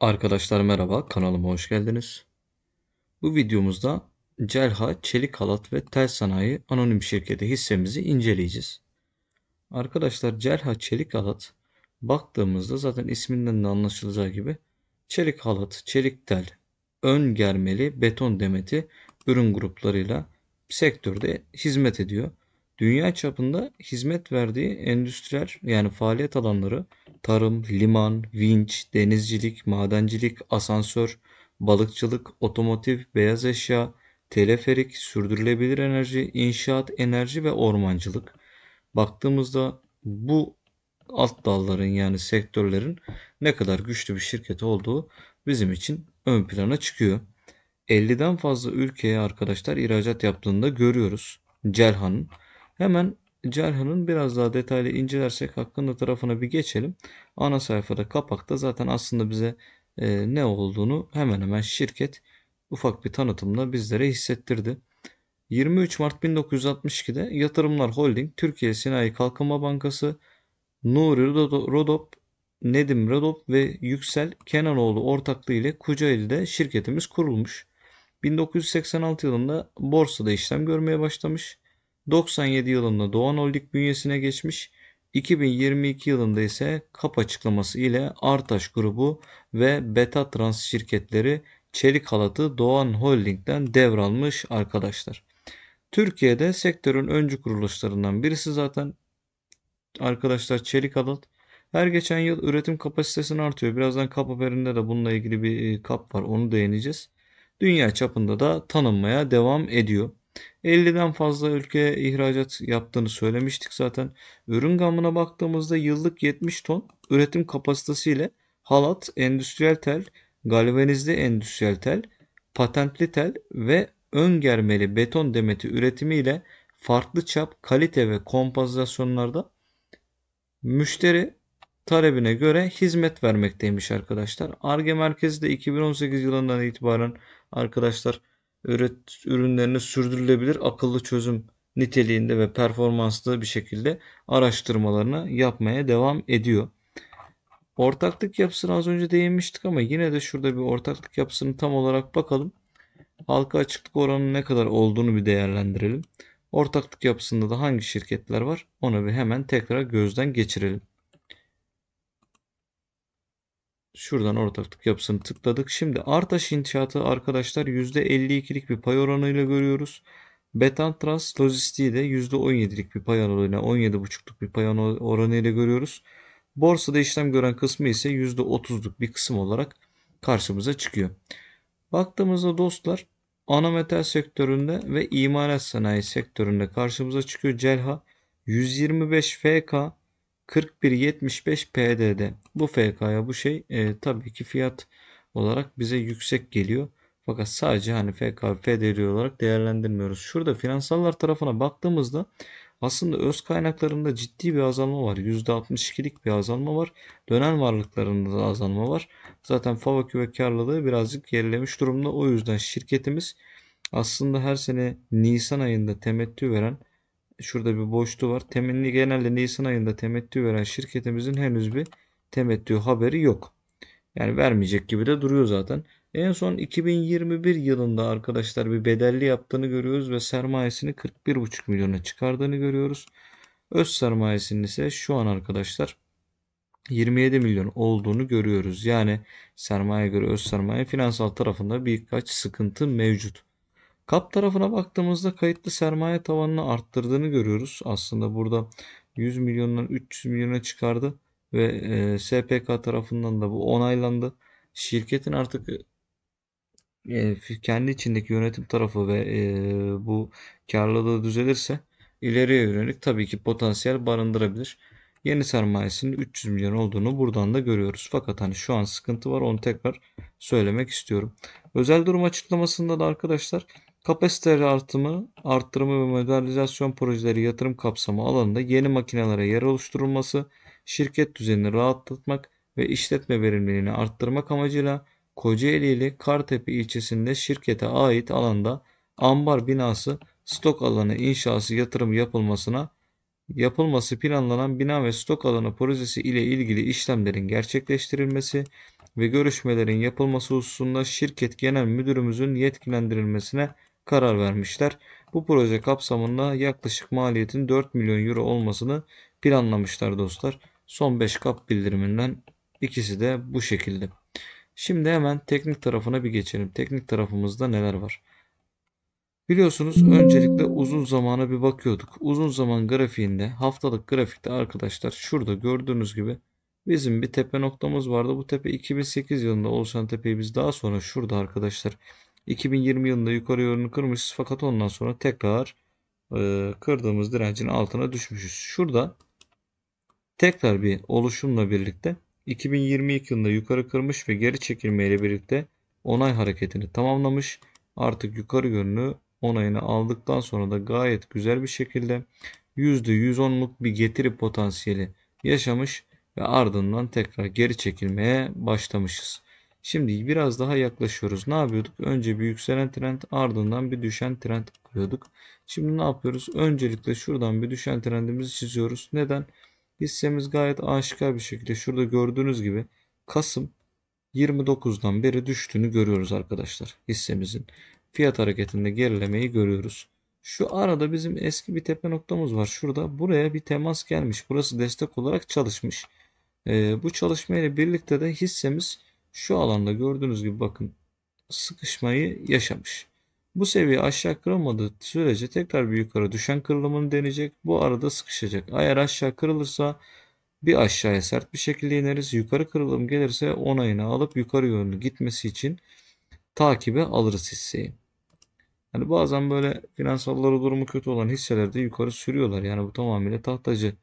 Arkadaşlar merhaba kanalıma hoş geldiniz. Bu videomuzda Celha Çelik Halat ve Tel Sanayi Anonim Şirketi hissemizi inceleyeceğiz. Arkadaşlar Celha Çelik Halat baktığımızda zaten isminden de anlaşılacağı gibi çelik halat, çelik tel, ön germeli beton demeti ürün gruplarıyla sektörde hizmet ediyor dünya çapında hizmet verdiği endüstriyel yani faaliyet alanları tarım, liman, vinç, denizcilik, madencilik, asansör, balıkçılık, otomotiv, beyaz eşya, teleferik, sürdürülebilir enerji, inşaat, enerji ve ormancılık. Baktığımızda bu alt dalların yani sektörlerin ne kadar güçlü bir şirket olduğu bizim için ön plana çıkıyor. 50'den fazla ülkeye arkadaşlar ihracat yaptığında görüyoruz. Celhan'ın. Hemen Cerhan'ın biraz daha detaylı incelersek hakkında tarafına bir geçelim. Ana sayfada kapakta zaten aslında bize e, ne olduğunu hemen hemen şirket ufak bir tanıtımla bizlere hissettirdi. 23 Mart 1962'de Yatırımlar Holding, Türkiye Sinayi Kalkınma Bankası, Nuri Rodop, Nedim Rodop ve Yüksel Kenanoğlu ortaklığı ile Kocaeli'de şirketimiz kurulmuş. 1986 yılında borsada işlem görmeye başlamış. 97 yılında Doğan Holding bünyesine geçmiş. 2022 yılında ise KAP açıklaması ile Artaş grubu ve Beta Trans şirketleri çelik halatı Doğan Holding'den devralmış arkadaşlar. Türkiye'de sektörün öncü kuruluşlarından birisi zaten arkadaşlar çelik halat. Her geçen yıl üretim kapasitesini artıyor. Birazdan kap haberinde de bununla ilgili bir e, kap var. Onu değineceğiz. Dünya çapında da tanınmaya devam ediyor. 50'den fazla ülkeye ihracat yaptığını söylemiştik zaten. Ürün gamına baktığımızda yıllık 70 ton üretim kapasitesi ile halat, endüstriyel tel, galvanizli endüstriyel tel, patentli tel ve ön germeli beton demeti üretimiyle farklı çap, kalite ve kompozisyonlarda müşteri talebine göre hizmet vermekteymiş arkadaşlar. ARGE merkezi de 2018 yılından itibaren arkadaşlar üret, ürünlerini sürdürülebilir akıllı çözüm niteliğinde ve performanslı bir şekilde araştırmalarını yapmaya devam ediyor. Ortaklık yapısını az önce değinmiştik ama yine de şurada bir ortaklık yapısını tam olarak bakalım. Halka açıklık oranının ne kadar olduğunu bir değerlendirelim. Ortaklık yapısında da hangi şirketler var ona bir hemen tekrar gözden geçirelim. Şuradan orta ortaklık yapısını tıkladık. Şimdi Artaş inşaatı arkadaşlar %52'lik bir pay oranıyla görüyoruz. Betantras lojistiği de %17'lik bir pay oranıyla 17,5'luk bir pay oranıyla görüyoruz. Borsada işlem gören kısmı ise %30'luk bir kısım olarak karşımıza çıkıyor. Baktığımızda dostlar ana metal sektöründe ve imalat sanayi sektöründe karşımıza çıkıyor. Celha 125 FK 41.75 PDD. Bu FK'ya bu şey e, tabii ki fiyat olarak bize yüksek geliyor. Fakat sadece hani FK FDR olarak değerlendirmiyoruz. Şurada finansallar tarafına baktığımızda aslında öz kaynaklarında ciddi bir azalma var. %62'lik bir azalma var. Dönen varlıklarında da azalma var. Zaten FAVÖK'ü ve karlılığı birazcık gerilemiş durumda. O yüzden şirketimiz aslında her sene Nisan ayında temettü veren şurada bir boşluğu var. Temenni genelde Nisan ayında temettü veren şirketimizin henüz bir temettü haberi yok. Yani vermeyecek gibi de duruyor zaten. En son 2021 yılında arkadaşlar bir bedelli yaptığını görüyoruz ve sermayesini 41,5 milyona çıkardığını görüyoruz. Öz sermayesinin ise şu an arkadaşlar 27 milyon olduğunu görüyoruz. Yani sermaye göre öz sermaye finansal tarafında birkaç sıkıntı mevcut. Kap tarafına baktığımızda kayıtlı sermaye tavanını arttırdığını görüyoruz. Aslında burada 100 milyondan 300 milyona çıkardı ve e, SPK tarafından da bu onaylandı. Şirketin artık e, kendi içindeki yönetim tarafı ve e, bu karlılığı düzelirse ileriye yönelik tabii ki potansiyel barındırabilir. Yeni sermayesinin 300 milyon olduğunu buradan da görüyoruz. Fakat hani şu an sıkıntı var onu tekrar söylemek istiyorum. Özel durum açıklamasında da arkadaşlar Kapasite artımı, arttırımı ve modernizasyon projeleri yatırım kapsamı alanında yeni makinelere yer oluşturulması, şirket düzenini rahatlatmak ve işletme verimliliğini arttırmak amacıyla Kocaeli ile Kartepe ilçesinde şirkete ait alanda ambar binası stok alanı inşası yatırım yapılmasına yapılması planlanan bina ve stok alanı projesi ile ilgili işlemlerin gerçekleştirilmesi ve görüşmelerin yapılması hususunda şirket genel müdürümüzün yetkilendirilmesine karar vermişler. Bu proje kapsamında yaklaşık maliyetin 4 milyon euro olmasını planlamışlar dostlar. Son 5 kap bildiriminden ikisi de bu şekilde. Şimdi hemen teknik tarafına bir geçelim. Teknik tarafımızda neler var? Biliyorsunuz öncelikle uzun zamana bir bakıyorduk. Uzun zaman grafiğinde haftalık grafikte arkadaşlar şurada gördüğünüz gibi bizim bir tepe noktamız vardı. Bu tepe 2008 yılında oluşan tepeyi biz daha sonra şurada arkadaşlar 2020 yılında yukarı yönünü kırmışız fakat ondan sonra tekrar e, kırdığımız direncin altına düşmüşüz. Şurada tekrar bir oluşumla birlikte 2022 yılında yukarı kırmış ve geri çekilmeyle birlikte onay hareketini tamamlamış. Artık yukarı yönlü onayını aldıktan sonra da gayet güzel bir şekilde %110'luk bir getiri potansiyeli yaşamış ve ardından tekrar geri çekilmeye başlamışız. Şimdi biraz daha yaklaşıyoruz. Ne yapıyorduk? Önce bir yükselen trend ardından bir düşen trend alıyorduk. Şimdi ne yapıyoruz? Öncelikle şuradan bir düşen trendimizi çiziyoruz. Neden? Hissemiz gayet aşikar bir şekilde şurada gördüğünüz gibi Kasım 29'dan beri düştüğünü görüyoruz arkadaşlar. Hissemizin fiyat hareketinde gerilemeyi görüyoruz. Şu arada bizim eski bir tepe noktamız var. Şurada buraya bir temas gelmiş. Burası destek olarak çalışmış. Ee, bu çalışma ile birlikte de hissemiz şu alanda gördüğünüz gibi bakın sıkışmayı yaşamış. Bu seviye aşağı kırılmadığı sürece tekrar bir yukarı düşen kırılımını deneyecek. Bu arada sıkışacak. Eğer aşağı kırılırsa bir aşağıya sert bir şekilde ineriz. Yukarı kırılım gelirse onayını alıp yukarı yönlü gitmesi için takibe alırız hisseyi. Yani bazen böyle finansalları durumu kötü olan hisselerde yukarı sürüyorlar. Yani bu tamamıyla tahtacı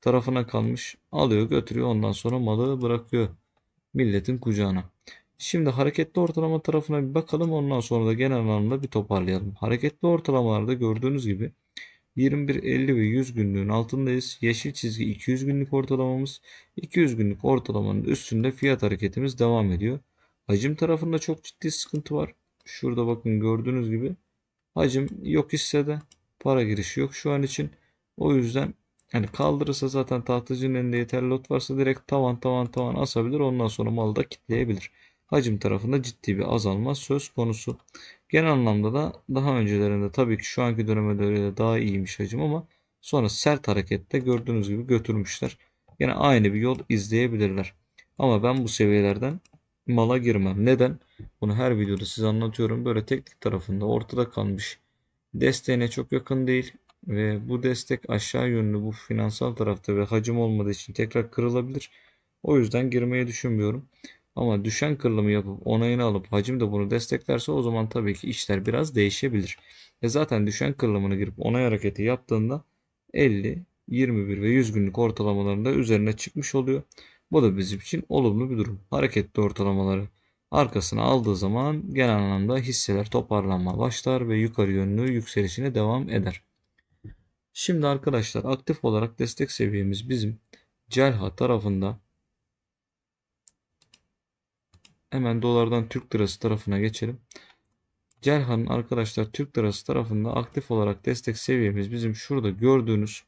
tarafına kalmış. Alıyor götürüyor ondan sonra malı bırakıyor milletin kucağına. Şimdi hareketli ortalama tarafına bir bakalım ondan sonra da genel anlamda bir toparlayalım. Hareketli ortalamalarda gördüğünüz gibi 21, 50 ve 100 günlüğün altındayız. Yeşil çizgi 200 günlük ortalamamız. 200 günlük ortalamanın üstünde fiyat hareketimiz devam ediyor. Hacim tarafında çok ciddi sıkıntı var. Şurada bakın gördüğünüz gibi hacim yok hissede para girişi yok şu an için. O yüzden yani kaldırırsa zaten tahtacının elinde yeterli lot varsa direkt tavan tavan tavan asabilir. Ondan sonra malı da kitleyebilir. Hacim tarafında ciddi bir azalma söz konusu. Genel anlamda da daha öncelerinde tabii ki şu anki döneme göre daha iyiymiş hacim ama sonra sert harekette gördüğünüz gibi götürmüşler. Yine aynı bir yol izleyebilirler. Ama ben bu seviyelerden mala girmem. Neden? Bunu her videoda size anlatıyorum. Böyle teknik tarafında ortada kalmış. Desteğine çok yakın değil ve bu destek aşağı yönlü bu finansal tarafta ve hacim olmadığı için tekrar kırılabilir. O yüzden girmeyi düşünmüyorum. Ama düşen kırılımı yapıp onayını alıp hacim de bunu desteklerse o zaman tabii ki işler biraz değişebilir. E zaten düşen kırılımını girip onay hareketi yaptığında 50, 21 ve 100 günlük ortalamalarında üzerine çıkmış oluyor. Bu da bizim için olumlu bir durum. Hareketli ortalamaları arkasına aldığı zaman genel anlamda hisseler toparlanma başlar ve yukarı yönlü yükselişine devam eder. Şimdi arkadaşlar aktif olarak destek seviyemiz bizim Celha tarafında hemen dolardan Türk lirası tarafına geçelim. Celha'nın arkadaşlar Türk lirası tarafında aktif olarak destek seviyemiz bizim şurada gördüğünüz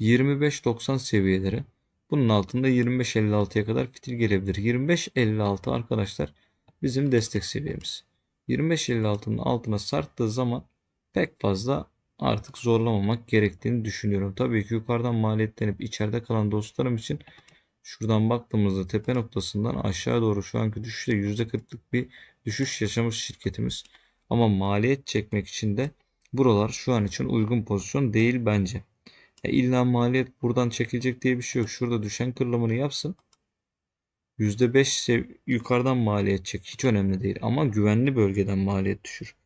25.90 seviyeleri. Bunun altında 25.56'ya kadar fitil gelebilir. 25.56 arkadaşlar bizim destek seviyemiz. 25.56'nın altına sarttığı zaman pek fazla artık zorlamamak gerektiğini düşünüyorum. Tabii ki yukarıdan maliyetlenip içeride kalan dostlarım için şuradan baktığımızda tepe noktasından aşağı doğru şu anki düşüşle %40'lık bir düşüş yaşamış şirketimiz. Ama maliyet çekmek için de buralar şu an için uygun pozisyon değil bence. E illa maliyet buradan çekilecek diye bir şey yok. Şurada düşen kırılımını yapsın. %5 ise yukarıdan maliyet çek. Hiç önemli değil. Ama güvenli bölgeden maliyet düşür.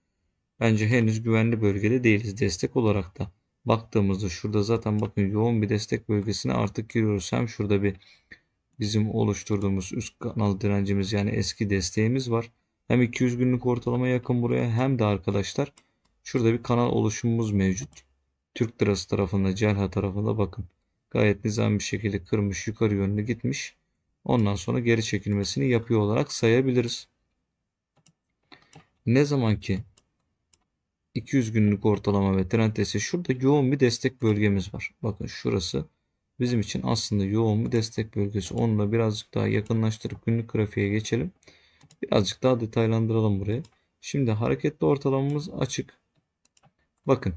Bence henüz güvenli bölgede değiliz destek olarak da. Baktığımızda şurada zaten bakın yoğun bir destek bölgesine artık giriyoruz. Hem şurada bir bizim oluşturduğumuz üst kanal direncimiz yani eski desteğimiz var. Hem 200 günlük ortalama yakın buraya hem de arkadaşlar şurada bir kanal oluşumumuz mevcut. Türk lirası tarafında Celha tarafında bakın gayet nizam bir şekilde kırmış yukarı yönlü gitmiş. Ondan sonra geri çekilmesini yapıyor olarak sayabiliriz. Ne zaman ki 200 günlük ortalama ve trend desteği. Şurada yoğun bir destek bölgemiz var. Bakın şurası bizim için aslında yoğun bir destek bölgesi. Onunla birazcık daha yakınlaştırıp günlük grafiğe geçelim. Birazcık daha detaylandıralım burayı. Şimdi hareketli ortalamamız açık. Bakın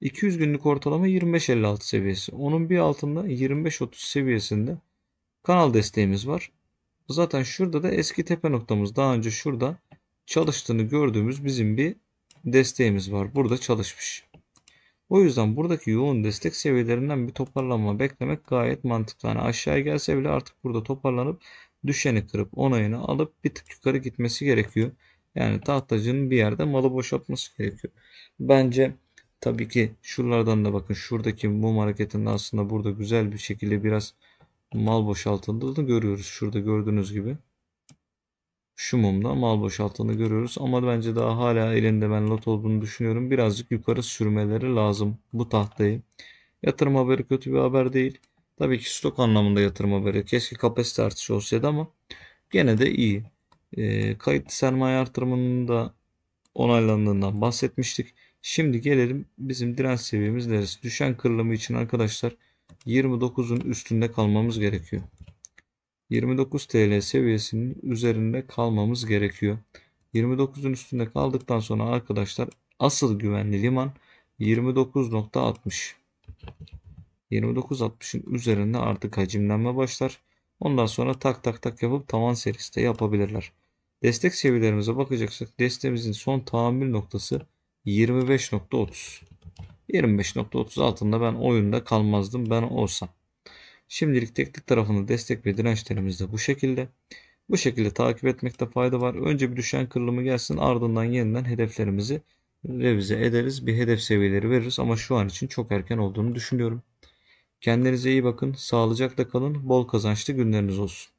200 günlük ortalama 25.56 seviyesi. Onun bir altında 25.30 seviyesinde kanal desteğimiz var. Zaten şurada da eski tepe noktamız. Daha önce şurada çalıştığını gördüğümüz bizim bir desteğimiz var. Burada çalışmış. O yüzden buradaki yoğun destek seviyelerinden bir toparlanma beklemek gayet mantıklı. Yani aşağıya gelse bile artık burada toparlanıp düşeni kırıp onayını alıp bir tık yukarı gitmesi gerekiyor. Yani tahtacının bir yerde malı boşaltması gerekiyor. Bence tabii ki şuralardan da bakın şuradaki bu hareketinde aslında burada güzel bir şekilde biraz mal boşaltıldığını görüyoruz. Şurada gördüğünüz gibi şu mumda mal boşalttığını görüyoruz. Ama bence daha hala elinde ben lot olduğunu düşünüyorum. Birazcık yukarı sürmeleri lazım bu tahtayı. Yatırım haberi kötü bir haber değil. Tabii ki stok anlamında yatırım haberi. Keşke kapasite artışı olsaydı ama gene de iyi. E, kayıt sermaye artırımının da onaylandığından bahsetmiştik. Şimdi gelelim bizim direnç seviyemiz neresi? Düşen kırılımı için arkadaşlar 29'un üstünde kalmamız gerekiyor. 29 TL seviyesinin üzerinde kalmamız gerekiyor. 29'un üstünde kaldıktan sonra arkadaşlar asıl güvenli liman 29.60. 29.60'ın üzerinde artık hacimlenme başlar. Ondan sonra tak tak tak yapıp tavan serisi de yapabilirler. Destek seviyelerimize bakacaksak destemizin son tahammül noktası 25.30. 25.30 altında ben oyunda kalmazdım ben olsam. Şimdilik teknik tarafında destek ve dirençlerimiz de bu şekilde. Bu şekilde takip etmekte fayda var. Önce bir düşen kırılımı gelsin ardından yeniden hedeflerimizi revize ederiz. Bir hedef seviyeleri veririz ama şu an için çok erken olduğunu düşünüyorum. Kendinize iyi bakın, sağlıcakla kalın, bol kazançlı günleriniz olsun.